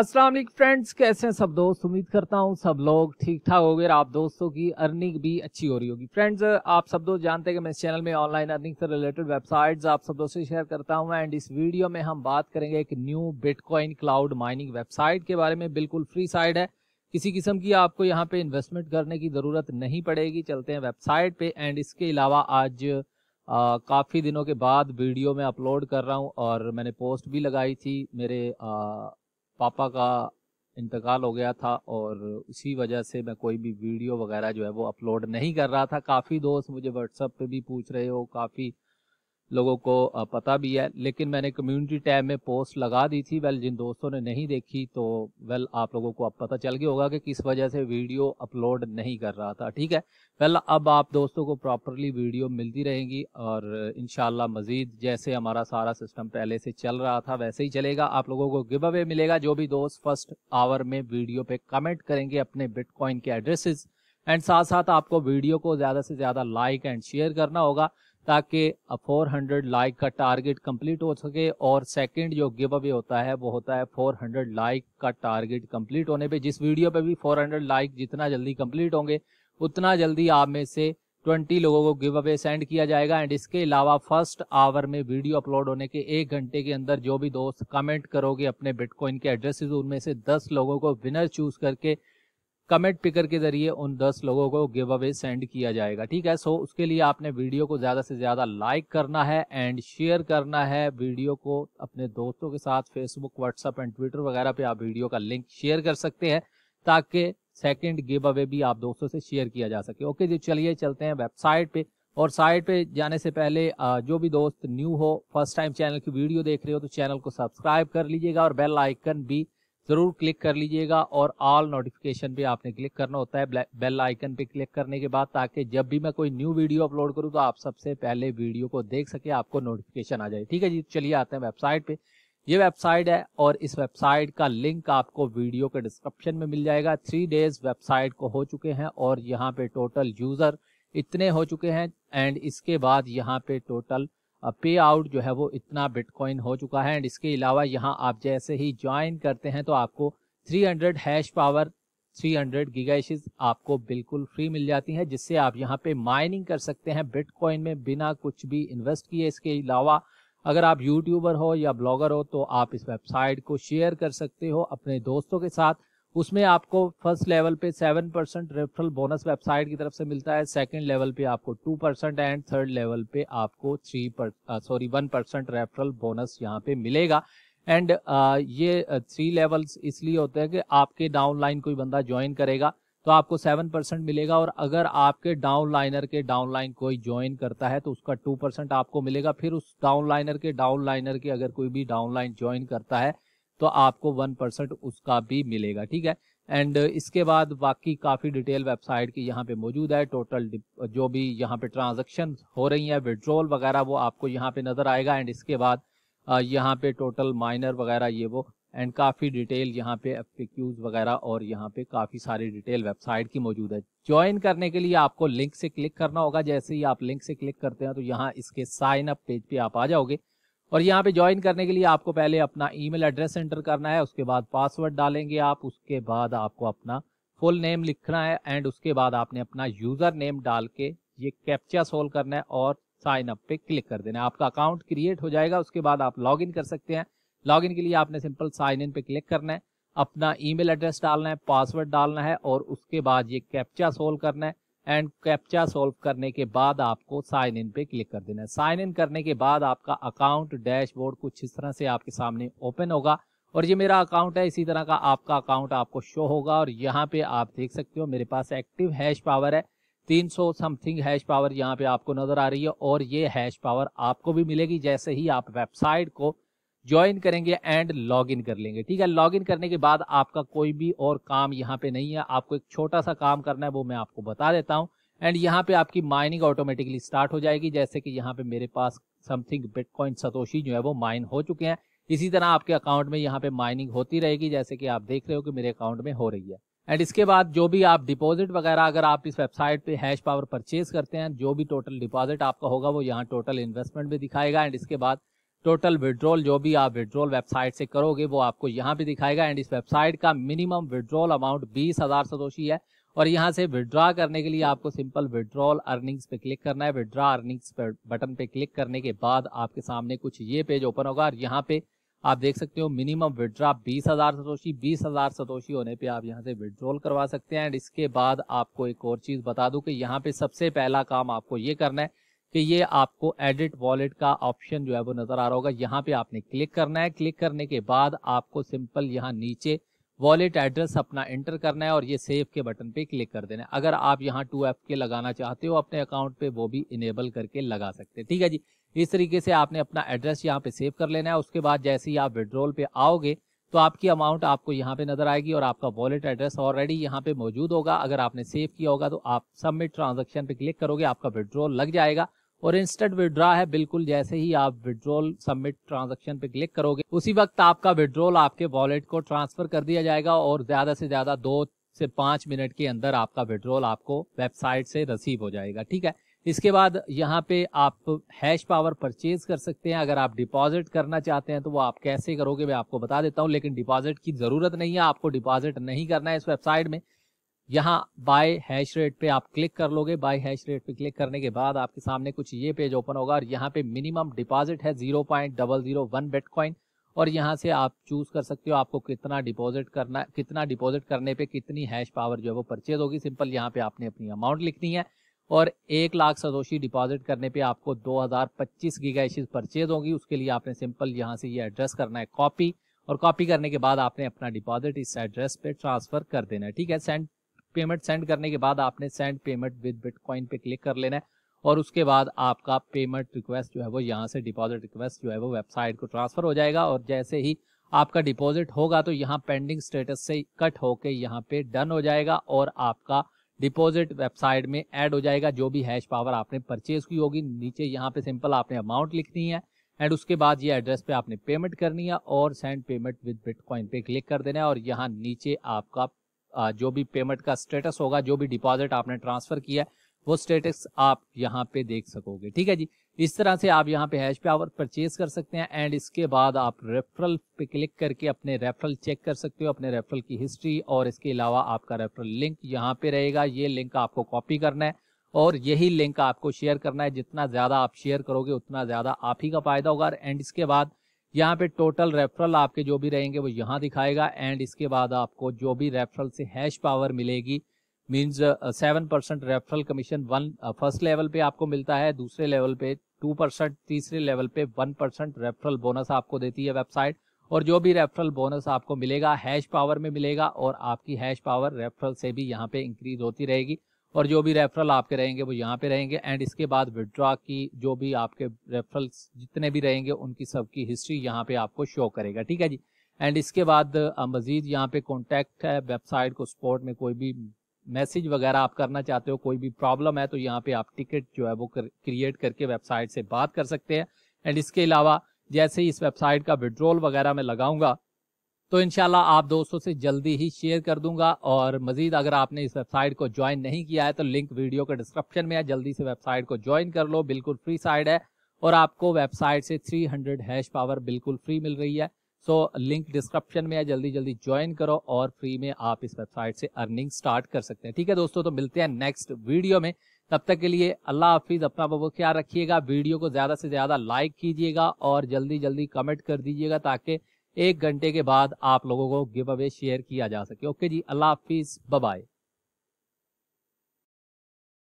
अस्सलाम फ्रेंड्स कैसे हैं सब दोस्त उम्मीद करता हूं सब लोग ठीक ठाक हो गए आप दोस्तों की अर्निंग भी अच्छी हो रही होगी फ्रेंड्स आप सब दोस्त जानते हैं कि मैं इस चैनल में ऑनलाइन अर्निंग से रिलेटेड वेबसाइट्स आप सब दोस्तों से शेयर करता हूं एंड इस वीडियो में हम बात करेंगे एक new bitcoin cloud mining website के बारे में बिल्कुल फ्री साइड है किसी किस्म की आपको यहाँ पे इन्वेस्टमेंट करने की ज़रूरत नहीं पड़ेगी चलते हैं वेबसाइट पर एंड इसके अलावा आज काफ़ी दिनों के बाद वीडियो में अपलोड कर रहा हूँ और मैंने पोस्ट भी लगाई थी मेरे पापा का इंतकाल हो गया था और उसी वजह से मैं कोई भी वीडियो वगैरह जो है वो अपलोड नहीं कर रहा था काफ़ी दोस्त मुझे व्हाट्सअप पे भी पूछ रहे हो काफ़ी लोगों को पता भी है लेकिन मैंने कम्युनिटी टैब में पोस्ट लगा दी थी वेल जिन दोस्तों ने नहीं देखी तो वेल आप लोगों को अब पता चल गया होगा कि किस वजह से वीडियो अपलोड नहीं कर रहा था ठीक है वेल अब आप दोस्तों को प्रॉपरली वीडियो मिलती रहेगी और इन मज़ीद जैसे हमारा सारा सिस्टम पहले से चल रहा था वैसे ही चलेगा आप लोगों को गिव अवे मिलेगा जो भी दोस्त फर्स्ट आवर में वीडियो पे कमेंट करेंगे अपने बिटकॉइन के एड्रेसेस एंड साथ साथ आपको वीडियो को ज़्यादा से ज़्यादा लाइक एंड शेयर करना होगा ताकि फोर हंड्रेड लाइक का टारगेट कंप्लीट हो सके और सेकंड जो गिव अवे होता है वो होता है फोर हंड्रेड लाइक का टारगेट कंप्लीट होने पे जिस वीडियो पे भी फोर हंड्रेड लाइक जितना जल्दी कंप्लीट होंगे उतना जल्दी आप में से ट्वेंटी लोगों को गिव अवे सेंड किया जाएगा एंड इसके अलावा फर्स्ट आवर में वीडियो अपलोड होने के एक घंटे के अंदर जो भी दोस्त कमेंट करोगे अपने बिटकॉइन के एड्रेसेस उनमें से दस लोगों को विनर चूज करके कमेंट पिकर के जरिए उन दस लोगों को गिव अवे सेंड किया जाएगा ठीक है सो so, उसके लिए आपने वीडियो को ज़्यादा से ज़्यादा लाइक करना है एंड शेयर करना है वीडियो को अपने दोस्तों के साथ फेसबुक व्हाट्सअप एंड ट्विटर वगैरह पे आप वीडियो का लिंक शेयर कर सकते हैं ताकि सेकेंड गिव अवे भी आप दोस्तों से शेयर किया जा सके ओके जी चलिए चलते हैं वेबसाइट पे और साइट पे जाने से पहले जो भी दोस्त न्यू हो फर्स्ट टाइम चैनल की वीडियो देख रहे हो तो चैनल को सब्सक्राइब कर लीजिएगा और बेल आइकन भी ज़रूर क्लिक कर लीजिएगा और ऑल नोटिफिकेशन पे आपने क्लिक करना होता है बेल आइकन पे क्लिक करने के बाद ताकि जब भी मैं कोई न्यू वीडियो अपलोड करूँ तो आप सबसे पहले वीडियो को देख सके आपको नोटिफिकेशन आ जाए ठीक है जी चलिए आते हैं वेबसाइट पे ये वेबसाइट है और इस वेबसाइट का लिंक आपको वीडियो के डिस्क्रिप्शन में मिल जाएगा थ्री डेज वेबसाइट को हो चुके हैं और यहाँ पे टोटल यूज़र इतने हो चुके हैं एंड इसके बाद यहाँ पे टोटल पे आउट जो है वो इतना बिटकॉइन हो चुका है एंड इसके अलावा यहाँ आप जैसे ही ज्वाइन करते हैं तो आपको 300 हैश पावर 300 हंड्रेड गीगाइशिज आपको बिल्कुल फ्री मिल जाती हैं जिससे आप यहाँ पे माइनिंग कर सकते हैं बिटकॉइन में बिना कुछ भी इन्वेस्ट किए इसके अलावा अगर आप यूट्यूबर हो या ब्लॉगर हो तो आप इस वेबसाइट को शेयर कर सकते हो अपने दोस्तों के साथ उसमें आपको फर्स्ट लेवल पे seven percent referral bonus website की तरफ से मिलता है सेकंड लेवल पे आपको two percent and third level पे आपको three sorry one percent referral bonus यहाँ पे मिलेगा एंड uh, ये थ्री uh, लेवल्स इसलिए होते हैं कि आपके डाउनलाइन कोई बंदा ज्वाइन करेगा तो आपको सेवन परसेंट मिलेगा और अगर आपके डाउनलाइनर के डाउनलाइन कोई ज्वाइन करता है तो उसका टू परसेंट आपको मिलेगा फिर उस डाउनलाइनर के डाउनलाइनर के अगर कोई भी डाउनलाइन ज्वाइन करता है तो आपको वन परसेंट उसका भी मिलेगा ठीक है एंड इसके बाद बाकी काफ़ी डिटेल वेबसाइट की यहाँ पे मौजूद है टोटल जो भी यहाँ पे ट्रांजेक्शन हो रही हैं विड्रॉल वगैरह वो आपको यहाँ पे नज़र आएगा एंड इसके बाद यहाँ पे टोटल माइनर वगैरह ये वो एंड काफ़ी डिटेल यहाँ पे एफ वगैरह और यहाँ पे काफ़ी सारी डिटेल वेबसाइट की मौजूद है ज्वाइन करने के लिए आपको लिंक से क्लिक करना होगा जैसे ही आप लिंक से क्लिक करते हैं तो यहाँ इसके साइन अप पेज पे आप आ जाओगे और यहाँ पे ज्वाइन करने के लिए आपको पहले अपना ईमेल एड्रेस एंटर करना है उसके बाद पासवर्ड डालेंगे आप उसके बाद आपको अपना फुल नेम लिखना है एंड उसके बाद आपने अपना यूज़र नेम डाल के ये कैप्चा सोल्व करना है और साइन अप पे क्लिक कर देना है आपका अकाउंट क्रिएट हो जाएगा उसके बाद आप इन कर सकते हैं इन के लिए आपने सिंपल साइन इन पे क्लिक करना है अपना ईमेल एड्रेस डालना है पासवर्ड डालना है और उसके बाद ये कैप्चा सोल्व करना है एंड कैप्चा सॉल्व करने के बाद आपको साइन इन पे क्लिक कर देना है साइन इन करने के बाद आपका अकाउंट डैशबोर्ड कुछ इस तरह से आपके सामने ओपन होगा और ये मेरा अकाउंट है इसी तरह का आपका अकाउंट आपको शो होगा और यहाँ पे आप देख सकते हो मेरे पास एक्टिव हैश पावर है 300 समथिंग हैश पावर यहाँ पे आपको नजर आ रही है और ये हैश पावर आपको भी मिलेगी जैसे ही आप वेबसाइट को ज्वाइन करेंगे एंड लॉग इन कर लेंगे ठीक है लॉग इन करने के बाद आपका कोई भी और काम यहाँ पे नहीं है आपको एक छोटा सा काम करना है वो मैं आपको बता देता हूँ एंड यहाँ पे आपकी माइनिंग ऑटोमेटिकली स्टार्ट हो जाएगी जैसे कि यहाँ पे मेरे पास समथिंग बिटकॉइन सतोशी जो है वो माइन हो चुके हैं इसी तरह आपके अकाउंट में यहाँ पे माइनिंग होती रहेगी जैसे कि आप देख रहे हो कि मेरे अकाउंट में हो रही है एंड इसके बाद जो भी आप डिपॉजिट वगैरह अगर आप इस वेबसाइट पे हैश पावर परचेज करते हैं जो भी टोटल डिपॉजिट आपका होगा वो यहाँ टोटल इन्वेस्टमेंट भी दिखाएगा एंड इसके बाद टोटल विड्रॉल जो भी आप विड्रॉल वेबसाइट से करोगे वो आपको यहाँ पे दिखाएगा एंड इस वेबसाइट का मिनिमम विड्रॉल अमाउंट बीस हज़ार सदोशी है और यहाँ से विड्रा करने के लिए आपको सिंपल विड्रॉल अर्निंग्स पे क्लिक करना है विड्रा अर्निंग्स पर बटन पे क्लिक करने के बाद आपके सामने कुछ ये पेज ओपन होगा और यहाँ पे आप देख सकते हो मिनिमम विड्रा बीस हज़ार सतोशी बीस हज़ार सतोशी होने पे आप यहाँ से विड्रॉल करवा सकते हैं एंड इसके बाद आपको एक और चीज़ बता दू कि यहाँ पे सबसे पहला काम आपको ये करना है कि ये आपको एडिट वॉलेट का ऑप्शन जो है वो नज़र आ रहा होगा यहाँ पे आपने क्लिक करना है क्लिक करने के बाद आपको सिंपल यहाँ नीचे वॉलेट एड्रेस अपना एंटर करना है और ये सेव के बटन पे क्लिक कर देना है अगर आप यहाँ टू एफ के लगाना चाहते हो अपने अकाउंट पे वो भी इनेबल करके लगा सकते हैं ठीक है जी इस तरीके से आपने अपना एड्रेस यहाँ पे सेव कर लेना है उसके बाद जैसे ही आप विड्रॉल पे आओगे तो आपकी अमाउंट आपको यहाँ पे नजर आएगी और आपका वॉलेट एड्रेस ऑलरेडी यहाँ पे मौजूद होगा अगर आपने सेव किया होगा तो आप सबमिट ट्रांजेक्शन पे क्लिक करोगे आपका विड्रॉल लग जाएगा और इंस्टेंट विड्रॉ है बिल्कुल जैसे ही आप विड्रॉल सबमिट ट्रांजेक्शन पे क्लिक करोगे उसी वक्त आपका विड्रॉल आपके वॉलेट को ट्रांसफर कर दिया जाएगा और ज्यादा से ज्यादा दो से पांच मिनट के अंदर आपका विड्रॉल आपको वेबसाइट से रिसीव हो जाएगा ठीक है इसके बाद यहाँ पे आप हैश पावर परचेज कर सकते हैं अगर आप डिपॉजिट करना चाहते हैं तो वो आप कैसे करोगे मैं आपको बता देता हूँ लेकिन डिपॉजिट की ज़रूरत नहीं है आपको डिपॉजिट नहीं करना है इस वेबसाइट में यहाँ बाय हैश रेट पे आप क्लिक कर लोगे बाय हैश रेट पे क्लिक करने के बाद आपके सामने कुछ ये पेज ओपन होगा और यहाँ पे मिनिमम डिपॉजिट है zero point double zero one bitcoin और यहाँ से आप चूज कर सकते हो आपको कितना डिपॉजिट करना कितना डिपॉजिट करने पे कितनी हैश पावर जो है वो परचेज होगी सिंपल यहाँ पे आपने अपनी अमाउंट लिखनी है और एक लाख सदोशी डिपॉजिट करने पे आपको पच्चीस गीगा एशिज परचेज होगी उसके लिए आपने सिंपल यहाँ से ये यह एड्रेस करना है कॉपी और कॉपी करने के बाद आपने अपना डिपॉजिट इस एड्रेस पे ट्रांसफर कर देना है ठीक है सेंड पेमेंट सेंड करने के बाद आपने सेंड पेमेंट विद बिटकॉइन पे क्लिक कर लेना है और उसके बाद आपका पेमेंट रिक्वेस्ट जो है वो यहाँ से डिपॉजिट रिक्वेस्ट जो है वो वेबसाइट को ट्रांसफर हो जाएगा और जैसे ही आपका डिपॉजिट होगा तो यहाँ पेंडिंग स्टेटस से कट होके यहाँ पे डन हो जाएगा और आपका डिपॉजिट वेबसाइट में ऐड हो जाएगा जो भी हैश पावर आपने परचेज की होगी नीचे यहाँ पे सिंपल आपने अमाउंट लिखनी है एंड उसके बाद ये एड्रेस पे आपने पेमेंट करनी है और सेंड पेमेंट विद बिटकॉइन पे क्लिक कर देना है और यहाँ नीचे आपका जो भी पेमेंट का स्टेटस होगा जो भी डिपॉजिट आपने ट्रांसफर किया है वो स्टेटस आप यहाँ पे देख सकोगे ठीक है जी इस तरह से आप यहाँ पे हैश पावर परचेज कर सकते हैं एंड इसके बाद आप रेफरल पे क्लिक करके अपने रेफरल चेक कर सकते हो अपने रेफरल की हिस्ट्री और इसके अलावा आपका रेफरल लिंक यहाँ पे रहेगा ये लिंक आपको कॉपी करना है और यही लिंक आपको शेयर करना है जितना ज़्यादा आप शेयर करोगे उतना ज़्यादा आप ही का फायदा होगा एंड इसके बाद यहाँ पे टोटल रेफरल आपके जो भी रहेंगे वो यहाँ दिखाएगा एंड इसके बाद आपको जो भी रेफरल से हैश पावर मिलेगी means seven percent referral commission one first level पे आपको मिलता है दूसरे लेवल पे टू परसेंट तीसरे लेवल पे वन परसेंट रेफरल बोनस आपको देती है वेबसाइट और जो भी रेफरल बोनस आपको मिलेगा हैश पावर में मिलेगा और आपकी हैश पावर रेफरल से भी यहाँ पे इंक्रीज होती रहेगी और जो भी रेफरल आपके रहेंगे वो यहाँ पे रहेंगे एंड इसके बाद विड्रॉ की जो भी आपके रेफरल्स जितने भी रहेंगे उनकी सबकी हिस्ट्री यहाँ पे आपको शो करेगा ठीक है जी एंड इसके बाद मजीद यहाँ पे कॉन्टैक्ट है वेबसाइट को स्पोर्ट में कोई भी मैसेज वगैरह आप करना चाहते हो कोई भी प्रॉब्लम है तो यहाँ पे आप टिकट जो है वो क्रिएट करके वेबसाइट से बात कर सकते हैं एंड इसके अलावा जैसे ही इस वेबसाइट का विड्रोल वगैरह मैं लगाऊंगा तो इनशाला आप दोस्तों से जल्दी ही शेयर कर दूंगा और मजीद अगर आपने इस वेबसाइट को ज्वाइन नहीं किया है तो लिंक वीडियो के डिस्क्रिप्शन में है जल्दी से वेबसाइट को ज्वाइन कर लो बिल्कुल फ्री साइड है और आपको वेबसाइट से 300 हैश पावर बिल्कुल फ्री मिल रही है सो लिंक डिस्क्रिप्शन में है जल्दी जल्दी ज्वाइन करो और फ्री में आप इस वेबसाइट से अर्निंग स्टार्ट कर सकते हैं ठीक है दोस्तों तो मिलते हैं नेक्स्ट वीडियो में तब तक के लिए अल्लाह हाफिज अपना बबो ख्याल रखिएगा वीडियो को ज्यादा से ज्यादा लाइक कीजिएगा और जल्दी जल्दी कमेंट कर दीजिएगा ताकि एक घंटे के बाद आप लोगों को गिव अवे शेयर किया जा सके ओके जी अल्लाह हाफिज़ बाय